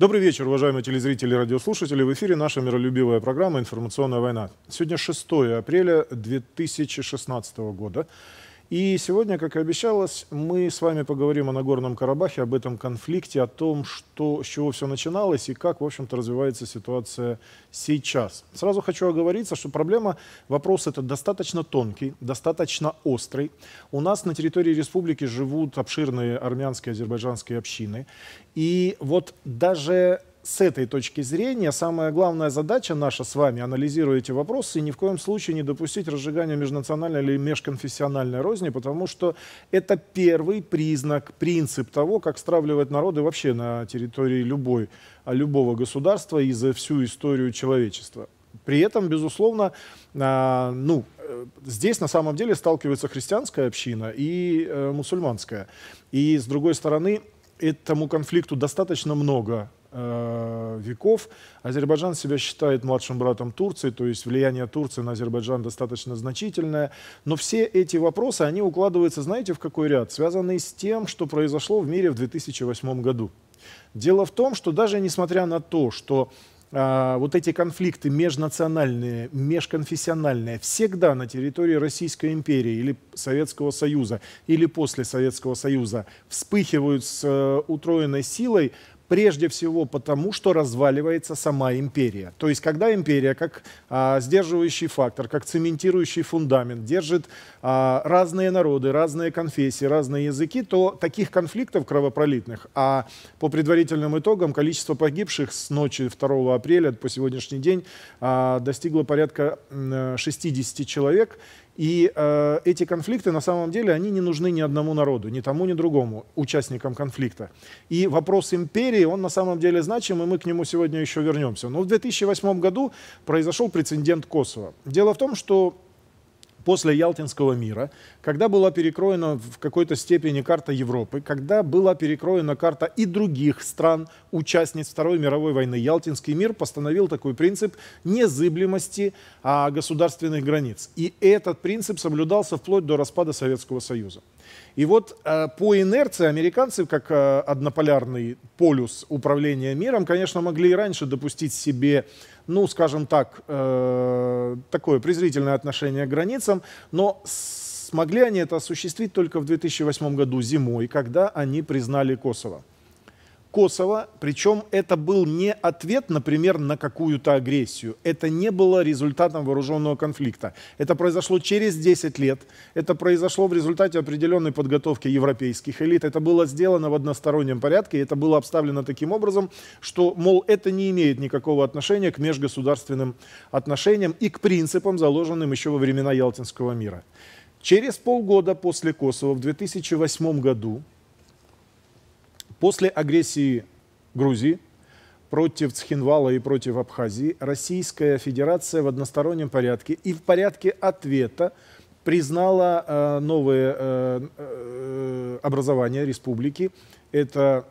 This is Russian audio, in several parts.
Добрый вечер, уважаемые телезрители и радиослушатели. В эфире наша миролюбивая программа «Информационная война». Сегодня 6 апреля 2016 года. И сегодня, как и обещалось, мы с вами поговорим о Нагорном Карабахе, об этом конфликте, о том, что, с чего все начиналось и как, в общем-то, развивается ситуация сейчас. Сразу хочу оговориться, что проблема, вопрос это достаточно тонкий, достаточно острый. У нас на территории республики живут обширные армянские, азербайджанские общины. И вот даже с этой точки зрения самая главная задача наша с вами, анализируя эти вопросы, и ни в коем случае не допустить разжигания межнациональной или межконфессиональной розни, потому что это первый признак, принцип того, как стравливать народы вообще на территории любой, а, любого государства и за всю историю человечества. При этом, безусловно, а, ну, э, здесь на самом деле сталкивается христианская община и э, мусульманская. И с другой стороны, этому конфликту достаточно много Э, веков. Азербайджан себя считает младшим братом Турции, то есть влияние Турции на Азербайджан достаточно значительное. Но все эти вопросы, они укладываются, знаете, в какой ряд? Связанные с тем, что произошло в мире в 2008 году. Дело в том, что даже несмотря на то, что а, вот эти конфликты межнациональные, межконфессиональные всегда на территории Российской империи или Советского Союза или после Советского Союза вспыхивают с э, утроенной силой, Прежде всего потому, что разваливается сама империя. То есть, когда империя, как а, сдерживающий фактор, как цементирующий фундамент, держит а, разные народы, разные конфессии, разные языки, то таких конфликтов кровопролитных, а по предварительным итогам количество погибших с ночи 2 апреля по сегодняшний день а, достигло порядка 60 человек, и э, эти конфликты, на самом деле, они не нужны ни одному народу, ни тому, ни другому участникам конфликта. И вопрос империи, он на самом деле значим, и мы к нему сегодня еще вернемся. Но в 2008 году произошел прецедент Косово. Дело в том, что после Ялтинского мира, когда была перекроена в какой-то степени карта Европы, когда была перекроена карта и других стран, участниц Второй мировой войны, Ялтинский мир постановил такой принцип незыблемости а, государственных границ. И этот принцип соблюдался вплоть до распада Советского Союза. И вот э, по инерции американцы, как э, однополярный полюс управления миром, конечно, могли и раньше допустить себе ну, скажем так, э, такое презрительное отношение к границам, но смогли они это осуществить только в 2008 году зимой, когда они признали Косово. Косово, причем это был не ответ, например, на какую-то агрессию. Это не было результатом вооруженного конфликта. Это произошло через 10 лет. Это произошло в результате определенной подготовки европейских элит. Это было сделано в одностороннем порядке. Это было обставлено таким образом, что, мол, это не имеет никакого отношения к межгосударственным отношениям и к принципам, заложенным еще во времена Ялтинского мира. Через полгода после Косово в 2008 году После агрессии Грузии против Цхинвала и против Абхазии Российская Федерация в одностороннем порядке и в порядке ответа признала э, новые э, э образования республики. Это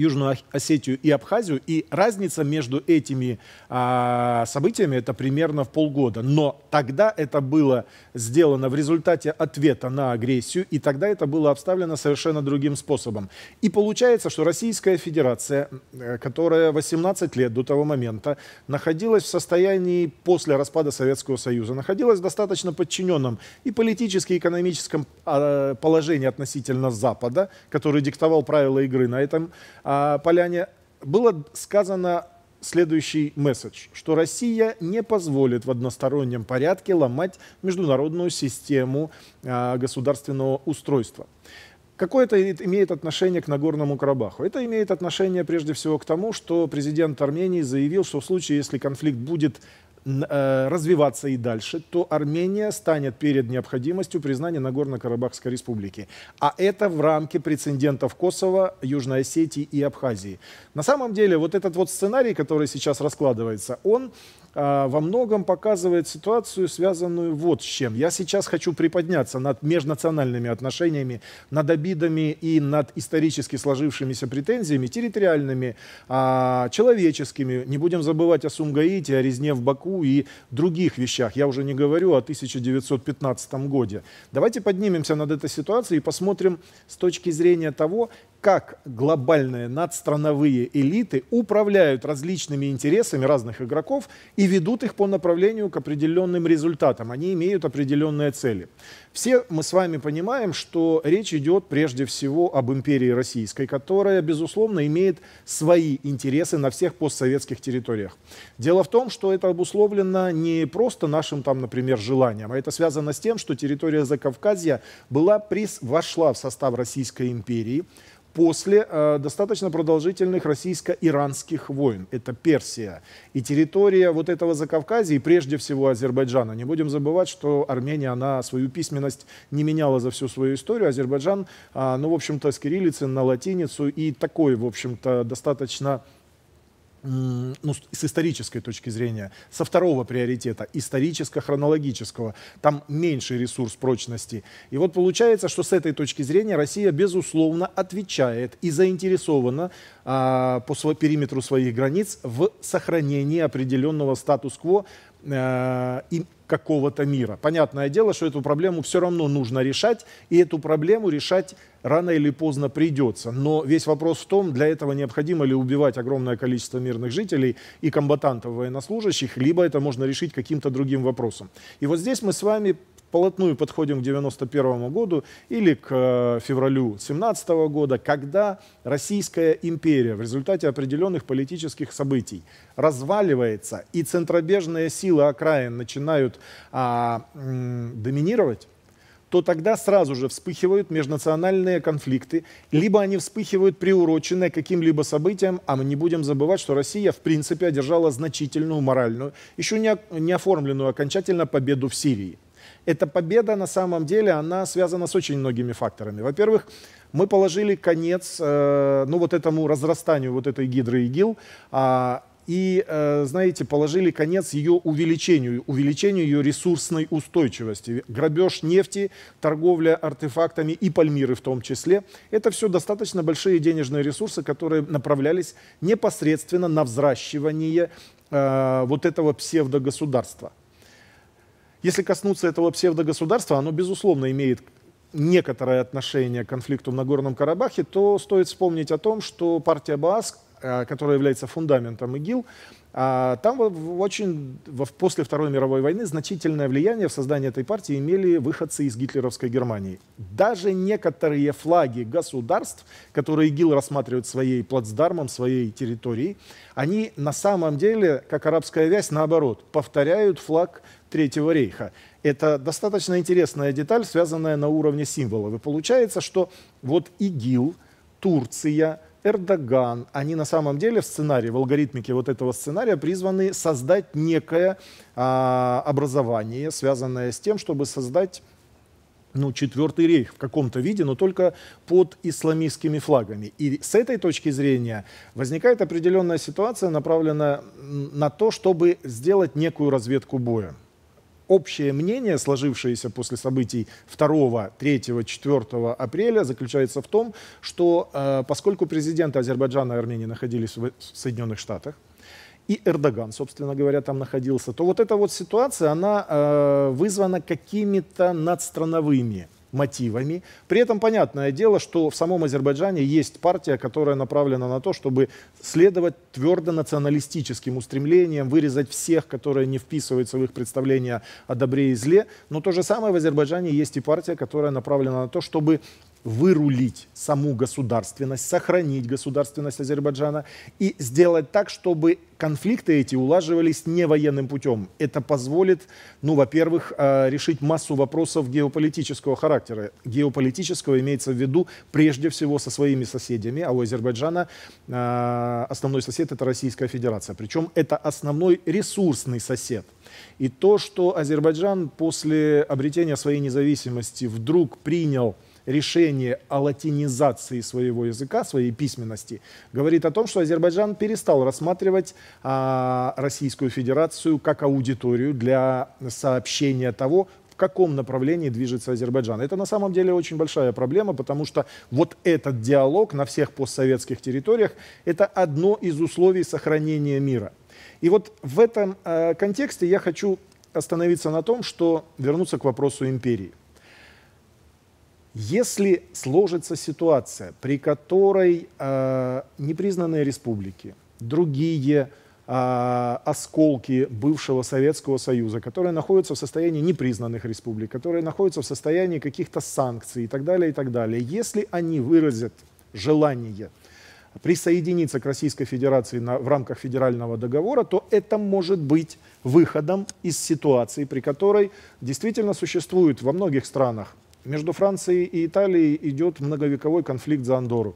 Южную Осетию и Абхазию. И разница между этими а, событиями это примерно в полгода. Но тогда это было сделано в результате ответа на агрессию, и тогда это было обставлено совершенно другим способом. И получается, что Российская Федерация, э, которая 18 лет до того момента находилась в состоянии после распада Советского Союза, находилась в достаточно подчиненном и политически, и экономическом а, положении относительно Запада, который диктовал правила игры на этом а, поляне было сказано следующий месседж, что Россия не позволит в одностороннем порядке ломать международную систему а, государственного устройства. Какое это имеет отношение к Нагорному Карабаху? Это имеет отношение прежде всего к тому, что президент Армении заявил, что в случае, если конфликт будет Э, развиваться и дальше, то Армения станет перед необходимостью признания Нагорно-Карабахской республики. А это в рамке прецедентов Косово, Южной Осетии и Абхазии. На самом деле вот этот вот сценарий, который сейчас раскладывается, он а, во многом показывает ситуацию, связанную вот с чем. Я сейчас хочу приподняться над межнациональными отношениями, над обидами и над исторически сложившимися претензиями, территориальными, а, человеческими. Не будем забывать о Сумгаите, о резне в Баку и других вещах. Я уже не говорю о 1915 году. Давайте поднимемся над этой ситуацией и посмотрим с точки зрения того, как глобальные надстрановые элиты управляют различными интересами разных игроков и ведут их по направлению к определенным результатам. Они имеют определенные цели. Все мы с вами понимаем, что речь идет прежде всего об империи российской, которая, безусловно, имеет свои интересы на всех постсоветских территориях. Дело в том, что это обусловлено не просто нашим, там, например, желанием, а это связано с тем, что территория Закавказья была, вошла в состав Российской империи, после э, достаточно продолжительных российско-иранских войн. Это Персия и территория вот этого Закавказья, и прежде всего Азербайджана. Не будем забывать, что Армения, она свою письменность не меняла за всю свою историю. Азербайджан, э, ну, в общем-то, с кириллицы на латиницу и такой, в общем-то, достаточно ну, с исторической точки зрения, со второго приоритета, историческо-хронологического, там меньше ресурс прочности. И вот получается, что с этой точки зрения Россия, безусловно, отвечает и заинтересована а, по периметру своих границ в сохранении определенного статус-кво э, и какого-то мира. Понятное дело, что эту проблему все равно нужно решать, и эту проблему решать рано или поздно придется. Но весь вопрос в том, для этого необходимо ли убивать огромное количество мирных жителей и комбатантов военнослужащих, либо это можно решить каким-то другим вопросом. И вот здесь мы с вами вплотную подходим к 91 году или к э, февралю 17 года, когда Российская империя в результате определенных политических событий разваливается и центробежные силы окраин начинают а, доминировать, то тогда сразу же вспыхивают межнациональные конфликты, либо они вспыхивают приуроченные каким-либо событиям, а мы не будем забывать, что Россия в принципе одержала значительную моральную, еще не оформленную окончательно победу в Сирии. Эта победа на самом деле, она связана с очень многими факторами. Во-первых, мы положили конец, э, ну вот этому разрастанию вот этой гидры ИГИЛ, а, и, э, знаете, положили конец ее увеличению, увеличению ее ресурсной устойчивости. Грабеж нефти, торговля артефактами и Пальмиры в том числе. Это все достаточно большие денежные ресурсы, которые направлялись непосредственно на взращивание э, вот этого псевдогосударства. Если коснуться этого псевдогосударства, оно, безусловно, имеет некоторое отношение к конфликту в Нагорном Карабахе, то стоит вспомнить о том, что партия Бааск Э, которая является фундаментом ИГИЛ, а, там очень после Второй мировой войны значительное влияние в создании этой партии имели выходцы из гитлеровской Германии. Даже некоторые флаги государств, которые ИГИЛ рассматривает своей плацдармом, своей территорией, они на самом деле, как арабская вязь, наоборот, повторяют флаг Третьего рейха. Это достаточно интересная деталь, связанная на уровне символов. И получается, что вот ИГИЛ, Турция – Эрдоган, они на самом деле в сценарии, в алгоритмике вот этого сценария призваны создать некое а, образование, связанное с тем, чтобы создать ну, четвертый рейх в каком-то виде, но только под исламистскими флагами. И с этой точки зрения возникает определенная ситуация, направленная на то, чтобы сделать некую разведку боя общее мнение, сложившееся после событий 2, 3, 4 апреля, заключается в том, что э, поскольку президенты Азербайджана и Армении находились в Соединенных Штатах, и Эрдоган, собственно говоря, там находился, то вот эта вот ситуация, она э, вызвана какими-то надстрановыми мотивами. При этом понятное дело, что в самом Азербайджане есть партия, которая направлена на то, чтобы следовать твердо националистическим устремлениям, вырезать всех, которые не вписываются в их представления о добре и зле. Но то же самое в Азербайджане есть и партия, которая направлена на то, чтобы вырулить саму государственность, сохранить государственность Азербайджана и сделать так, чтобы конфликты эти улаживались не военным путем. Это позволит, ну, во-первых, э, решить массу вопросов геополитического характера. Геополитического имеется в виду прежде всего со своими соседями, а у Азербайджана э, основной сосед – это Российская Федерация. Причем это основной ресурсный сосед. И то, что Азербайджан после обретения своей независимости вдруг принял – решение о латинизации своего языка, своей письменности, говорит о том, что Азербайджан перестал рассматривать а, Российскую Федерацию как аудиторию для сообщения того, в каком направлении движется Азербайджан. Это на самом деле очень большая проблема, потому что вот этот диалог на всех постсоветских территориях – это одно из условий сохранения мира. И вот в этом э, контексте я хочу остановиться на том, что вернуться к вопросу империи – если сложится ситуация, при которой э, непризнанные республики, другие э, осколки бывшего Советского Союза, которые находятся в состоянии непризнанных республик, которые находятся в состоянии каких-то санкций и так далее, и так далее, если они выразят желание присоединиться к Российской Федерации на, в рамках федерального договора, то это может быть выходом из ситуации, при которой действительно существует во многих странах между Францией и Италией идет многовековой конфликт за Андору.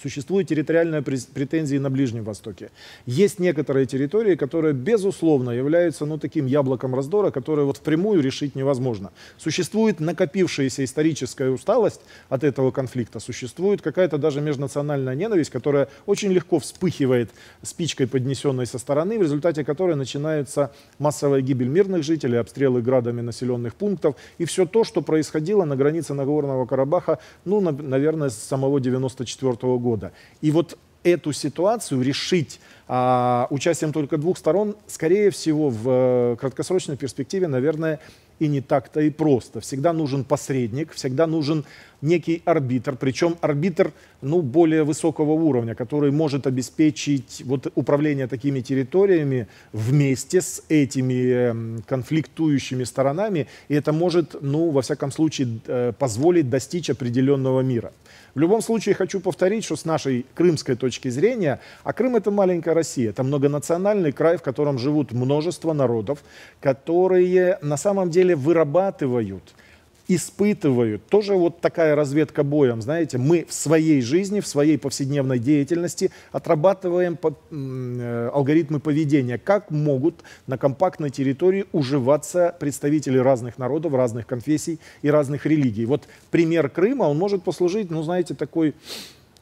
Существуют территориальные претензии на Ближнем Востоке. Есть некоторые территории, которые, безусловно, являются ну, таким яблоком раздора, которое вот впрямую решить невозможно. Существует накопившаяся историческая усталость от этого конфликта, существует какая-то даже межнациональная ненависть, которая очень легко вспыхивает спичкой, поднесенной со стороны, в результате которой начинается массовая гибель мирных жителей, обстрелы градами населенных пунктов и все то, что происходило на границе Нагорного Карабаха, ну, на, наверное, с самого 94 года года. И вот эту ситуацию решить а, участием только двух сторон, скорее всего, в э, краткосрочной перспективе, наверное, и не так-то и просто. Всегда нужен посредник, всегда нужен некий арбитр, причем арбитр ну, более высокого уровня, который может обеспечить вот, управление такими территориями вместе с этими эм, конфликтующими сторонами, и это может, ну, во всяком случае, э, позволить достичь определенного мира. В любом случае, хочу повторить, что с нашей крымской точки зрения, а Крым — это маленькая Россия, это многонациональный край, в котором живут множество народов, которые на самом деле вырабатывают испытывают. Тоже вот такая разведка боем, знаете, мы в своей жизни, в своей повседневной деятельности отрабатываем по, э, алгоритмы поведения, как могут на компактной территории уживаться представители разных народов, разных конфессий и разных религий. Вот пример Крыма, он может послужить, ну, знаете, такой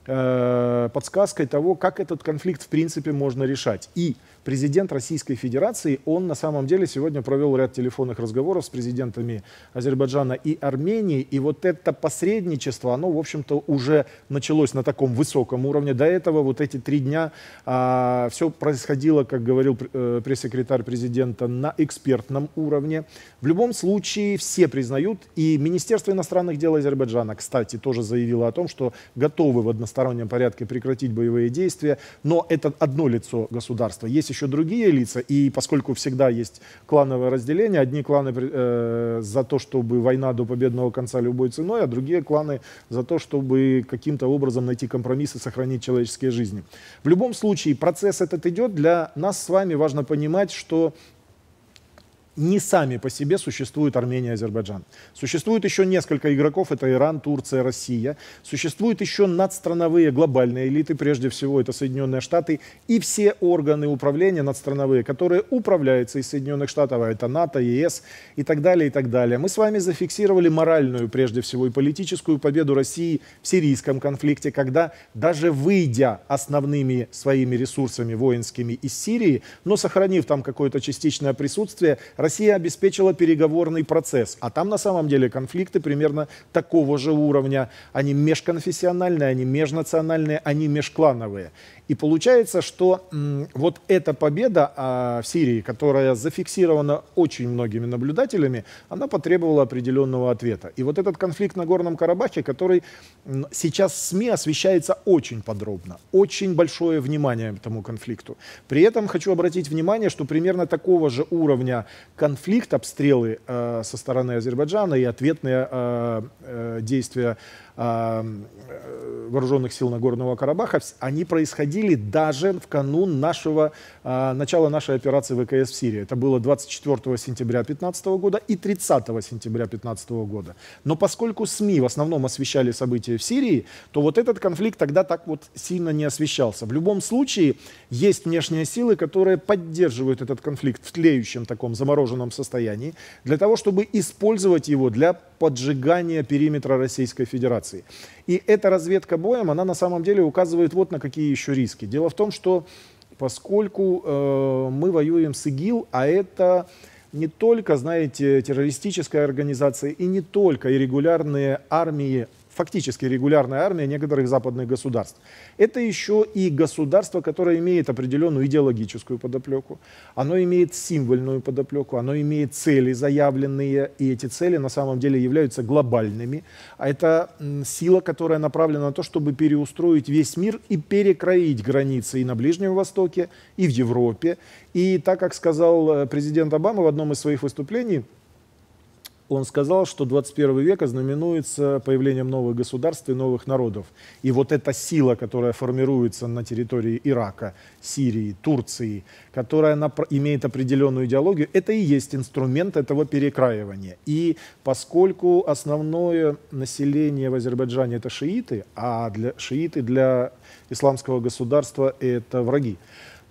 э, подсказкой того, как этот конфликт в принципе можно решать. И президент Российской Федерации, он на самом деле сегодня провел ряд телефонных разговоров с президентами Азербайджана и Армении, и вот это посредничество, оно, в общем-то, уже началось на таком высоком уровне. До этого вот эти три дня а, все происходило, как говорил э, пресс-секретарь президента, на экспертном уровне. В любом случае все признают, и Министерство иностранных дел Азербайджана, кстати, тоже заявило о том, что готовы в одностороннем порядке прекратить боевые действия, но это одно лицо государства. Есть еще другие лица, и поскольку всегда есть клановое разделение, одни кланы э, за то, чтобы война до победного конца любой ценой, а другие кланы за то, чтобы каким-то образом найти компромисс и сохранить человеческие жизни. В любом случае, процесс этот идет. Для нас с вами важно понимать, что не сами по себе существует Армения и Азербайджан. Существует еще несколько игроков, это Иран, Турция, Россия. Существуют еще надстрановые глобальные элиты, прежде всего это Соединенные Штаты и все органы управления надстрановые, которые управляются из Соединенных Штатов, а это НАТО, ЕС и так далее, и так далее. Мы с вами зафиксировали моральную, прежде всего, и политическую победу России в сирийском конфликте, когда даже выйдя основными своими ресурсами воинскими из Сирии, но сохранив там какое-то частичное присутствие, Россия Россия обеспечила переговорный процесс, а там на самом деле конфликты примерно такого же уровня. Они межконфессиональные, они межнациональные, они межклановые. И получается, что вот эта победа а, в Сирии, которая зафиксирована очень многими наблюдателями, она потребовала определенного ответа. И вот этот конфликт на Горном Карабахе, который сейчас СМИ освещается очень подробно, очень большое внимание этому конфликту. При этом хочу обратить внимание, что примерно такого же уровня конфликт, обстрелы э, со стороны Азербайджана и ответные э, э, действия Э, вооруженных сил Нагорного Карабаха, они происходили даже в канун нашего, а, начала нашей операции ВКС в Сирии. Это было 24 сентября 2015 года и 30 сентября 2015 года. Но поскольку СМИ в основном освещали события в Сирии, то вот этот конфликт тогда так вот сильно не освещался. В любом случае, есть внешние силы, которые поддерживают этот конфликт в тлеющем таком замороженном состоянии, для того, чтобы использовать его для поджигания периметра Российской Федерации информации. И эта разведка боем, она на самом деле указывает вот на какие еще риски. Дело в том, что поскольку э, мы воюем с ИГИЛ, а это не только, знаете, террористическая организация и не только и регулярные армии фактически регулярная армия некоторых западных государств. Это еще и государство, которое имеет определенную идеологическую подоплеку, оно имеет символьную подоплеку, оно имеет цели заявленные, и эти цели на самом деле являются глобальными. А это сила, которая направлена на то, чтобы переустроить весь мир и перекроить границы и на Ближнем Востоке, и в Европе. И так, как сказал э, президент Обама в одном из своих выступлений, он сказал, что 21 век ознаменуется появлением новых государств и новых народов. И вот эта сила, которая формируется на территории Ирака, Сирии, Турции, которая имеет определенную идеологию, это и есть инструмент этого перекраивания. И поскольку основное население в Азербайджане это шииты, а для, шииты для исламского государства это враги,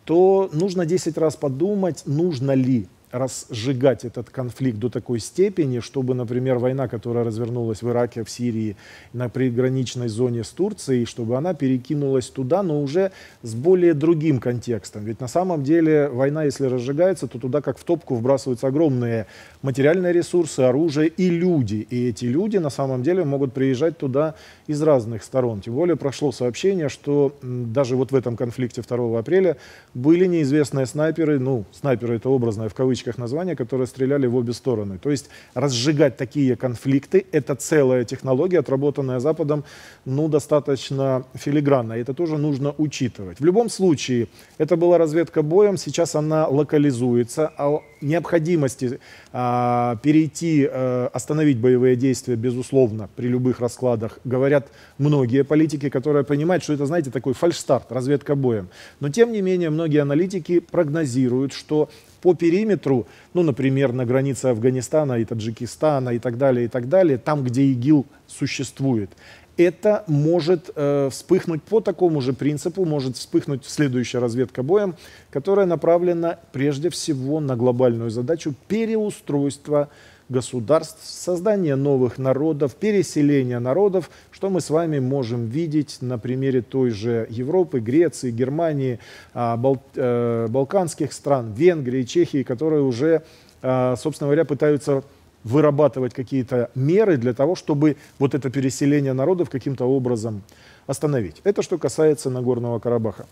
то нужно 10 раз подумать, нужно ли разжигать этот конфликт до такой степени, чтобы, например, война, которая развернулась в Ираке, в Сирии, на приграничной зоне с Турцией, чтобы она перекинулась туда, но уже с более другим контекстом. Ведь на самом деле война, если разжигается, то туда как в топку вбрасываются огромные материальные ресурсы, оружие и люди. И эти люди на самом деле могут приезжать туда из разных сторон. Тем более прошло сообщение, что даже вот в этом конфликте 2 апреля были неизвестные снайперы, ну, снайперы это образное в кавычках, кавычках название, которые стреляли в обе стороны. То есть разжигать такие конфликты — это целая технология, отработанная Западом, ну, достаточно филигранно. И это тоже нужно учитывать. В любом случае, это была разведка боем, сейчас она локализуется, а необходимости э, перейти, э, остановить боевые действия, безусловно, при любых раскладах, говорят многие политики, которые понимают, что это, знаете, такой фальшстарт, разведка боем. Но, тем не менее, многие аналитики прогнозируют, что по периметру, ну, например, на границе Афганистана и Таджикистана и так далее, и так далее, там, где ИГИЛ существует это может э, вспыхнуть по такому же принципу, может вспыхнуть следующая разведка боем, которая направлена прежде всего на глобальную задачу переустройства государств, создания новых народов, переселения народов, что мы с вами можем видеть на примере той же Европы, Греции, Германии, а, Бал э, балканских стран, Венгрии, Чехии, которые уже, а, собственно говоря, пытаются вырабатывать какие-то меры для того, чтобы вот это переселение народов каким-то образом остановить. Это что касается Нагорного Карабаха.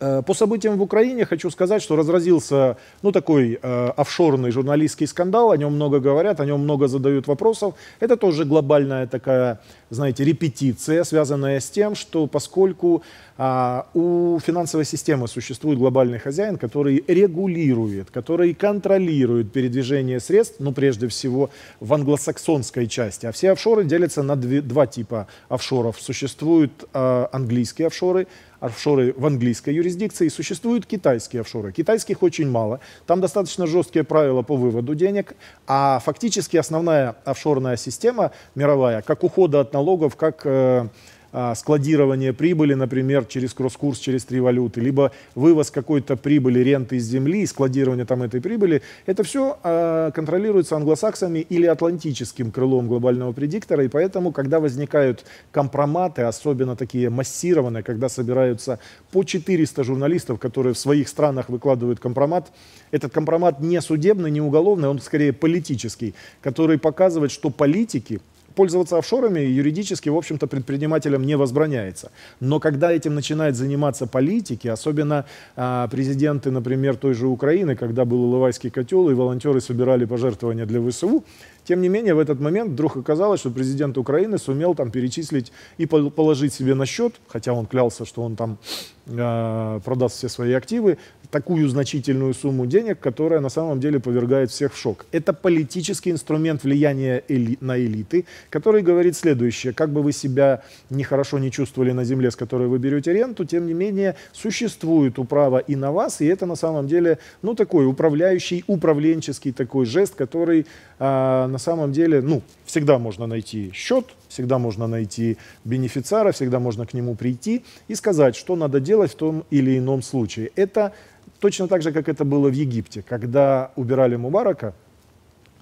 Э, по событиям в Украине хочу сказать, что разразился ну, такой э, офшорный журналистский скандал, о нем много говорят, о нем много задают вопросов. Это тоже глобальная такая, знаете, репетиция, связанная с тем, что поскольку э, у финансовой системы существует глобальный хозяин, который регулирует, который контролирует передвижение средств, ну, прежде всего, в англосаксонской части. А все офшоры делятся на две, два типа офшоров. Существуют э, английские офшоры – офшоры в английской юрисдикции, существуют китайские офшоры. Китайских очень мало, там достаточно жесткие правила по выводу денег, а фактически основная офшорная система мировая, как ухода от налогов, как э, а, складирование прибыли, например, через кросс-курс, через три валюты, либо вывоз какой-то прибыли, ренты из земли, складирование там этой прибыли, это все а, контролируется англосаксами или атлантическим крылом глобального предиктора, и поэтому, когда возникают компроматы, особенно такие массированные, когда собираются по 400 журналистов, которые в своих странах выкладывают компромат, этот компромат не судебный, не уголовный, он скорее политический, который показывает, что политики пользоваться офшорами юридически, в общем-то, предпринимателям не возбраняется. Но когда этим начинают заниматься политики, особенно а, президенты, например, той же Украины, когда был Иловайский котел, и волонтеры собирали пожертвования для ВСУ, тем не менее, в этот момент вдруг оказалось, что президент Украины сумел там перечислить и положить себе на счет, хотя он клялся, что он там э, продаст все свои активы, такую значительную сумму денег, которая на самом деле повергает всех в шок. Это политический инструмент влияния эли на элиты, который говорит следующее. Как бы вы себя нехорошо не чувствовали на земле, с которой вы берете ренту, тем не менее существует управа и на вас, и это на самом деле ну, такой управляющий, управленческий такой жест, который э, на самом деле, ну, всегда можно найти счет, всегда можно найти бенефициара, всегда можно к нему прийти и сказать, что надо делать в том или ином случае. Это точно так же, как это было в Египте, когда убирали Мубарака,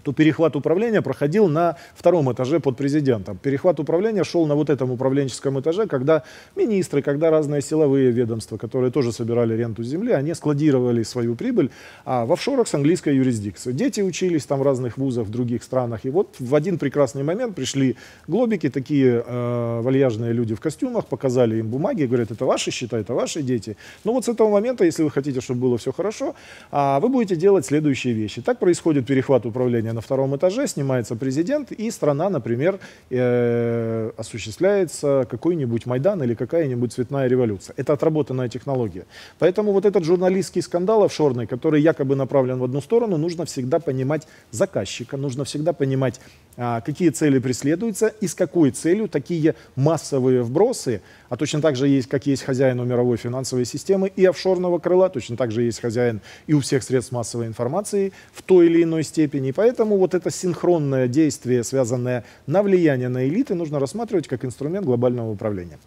то перехват управления проходил на втором этаже под президентом. Перехват управления шел на вот этом управленческом этаже, когда министры, когда разные силовые ведомства, которые тоже собирали ренту земли, они складировали свою прибыль а в офшорах с английской юрисдикцией. Дети учились там в разных вузах в других странах. И вот в один прекрасный момент пришли глобики, такие э, вальяжные люди в костюмах, показали им бумаги, говорят, это ваши счета, это ваши дети. Но ну вот с этого момента, если вы хотите, чтобы было все хорошо, э, вы будете делать следующие вещи. Так происходит перехват управления здания на втором этаже, снимается президент, и страна, например, э, осуществляется какой-нибудь Майдан или какая-нибудь цветная революция. Это отработанная технология. Поэтому вот этот журналистский скандал офшорный, который якобы направлен в одну сторону, нужно всегда понимать заказчика, нужно всегда понимать, э, какие цели преследуются и с какой целью такие массовые вбросы, а точно так же есть, как есть хозяин у мировой финансовой системы и офшорного крыла, точно так же есть хозяин и у всех средств массовой информации в той или иной степени. И поэтому Поэтому вот это синхронное действие, связанное на влияние на элиты, нужно рассматривать как инструмент глобального управления.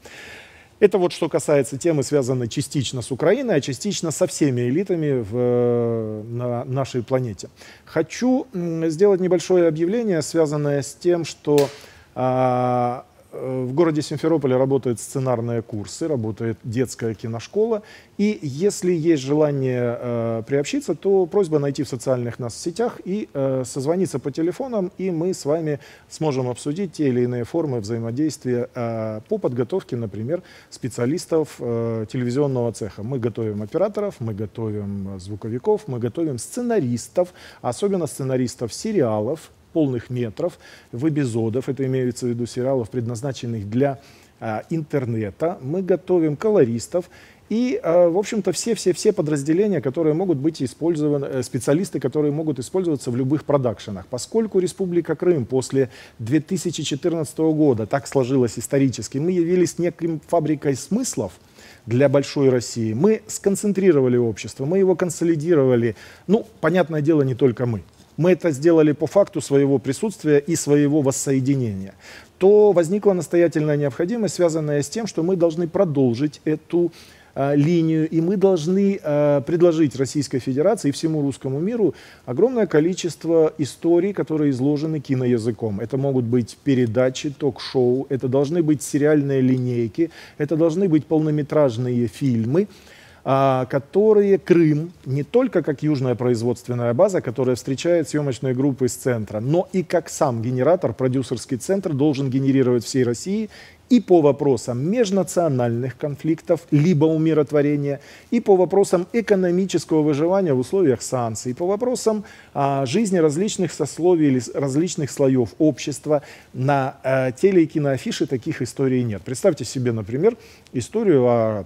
Это вот что касается темы, связанной частично с Украиной, а частично со всеми элитами в, э, на нашей планете. Хочу сделать небольшое объявление, связанное с тем, что а, Э, в городе Симферополе работают сценарные курсы, работает детская киношкола. И если есть желание э, приобщиться, то просьба найти в социальных нас сетях и э, созвониться по телефонам, и мы с вами сможем обсудить те или иные формы взаимодействия э, по подготовке, например, специалистов э, телевизионного цеха. Мы готовим операторов, мы готовим э, звуковиков, мы готовим сценаристов, особенно сценаристов сериалов, полных метров в эпизодов, это имеется в виду сериалов, предназначенных для а, интернета. Мы готовим колористов и, а, в общем-то, все-все-все подразделения, которые могут быть использованы, э, специалисты, которые могут использоваться в любых продакшенах. Поскольку Республика Крым после 2014 года, так сложилась исторически, мы явились неким фабрикой смыслов, для большой России. Мы сконцентрировали общество, мы его консолидировали. Ну, понятное дело, не только мы мы это сделали по факту своего присутствия и своего воссоединения, то возникла настоятельная необходимость, связанная с тем, что мы должны продолжить эту а, линию, и мы должны э, предложить Российской Федерации и всему русскому миру огромное количество историй, которые изложены киноязыком. Это могут быть передачи, ток-шоу, это должны быть сериальные линейки, это должны быть полнометражные фильмы. А, которые Крым не только как южная производственная база, которая встречает съемочные группы из центра, но и как сам генератор, продюсерский центр должен генерировать всей России и по вопросам межнациональных конфликтов, либо умиротворения, и по вопросам экономического выживания в условиях санкций, и по вопросам а, жизни различных сословий или различных слоев общества. На а, теле и киноафише таких историй нет. Представьте себе, например, историю о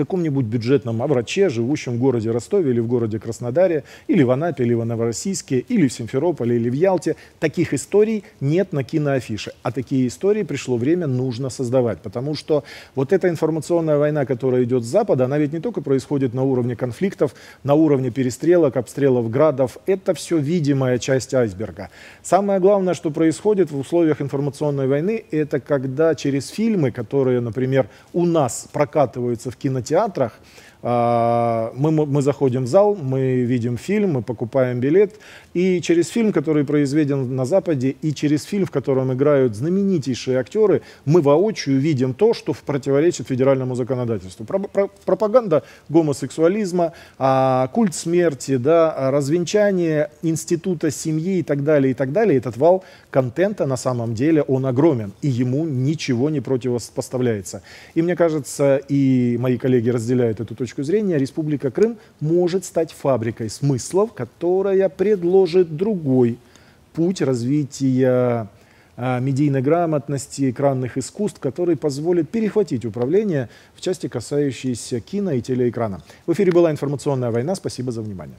каком-нибудь бюджетном враче, живущем в городе Ростове или в городе Краснодаре, или в Анапе, или в Новороссийске, или в Симферополе, или в Ялте. Таких историй нет на киноафише. А такие истории пришло время, нужно создавать. Потому что вот эта информационная война, которая идет с Запада, она ведь не только происходит на уровне конфликтов, на уровне перестрелок, обстрелов градов. Это все видимая часть айсберга. Самое главное, что происходит в условиях информационной войны, это когда через фильмы, которые, например, у нас прокатываются в кинотеатрах, кинотеатрах. А, мы, мы заходим в зал, мы видим фильм, мы покупаем билет. И через фильм, который произведен на Западе, и через фильм, в котором играют знаменитейшие актеры, мы воочию видим то, что противоречит федеральному законодательству. Про, про, пропаганда гомосексуализма, а, культ смерти, да, а, развенчание института семьи и так далее, и так далее. Этот вал контента на самом деле он огромен, и ему ничего не противопоставляется. И мне кажется, и мои коллеги разделяют эту точку точку зрения, Республика Крым может стать фабрикой смыслов, которая предложит другой путь развития а, медийной грамотности, экранных искусств, который позволит перехватить управление в части, касающейся кино и телеэкрана. В эфире была информационная война. Спасибо за внимание.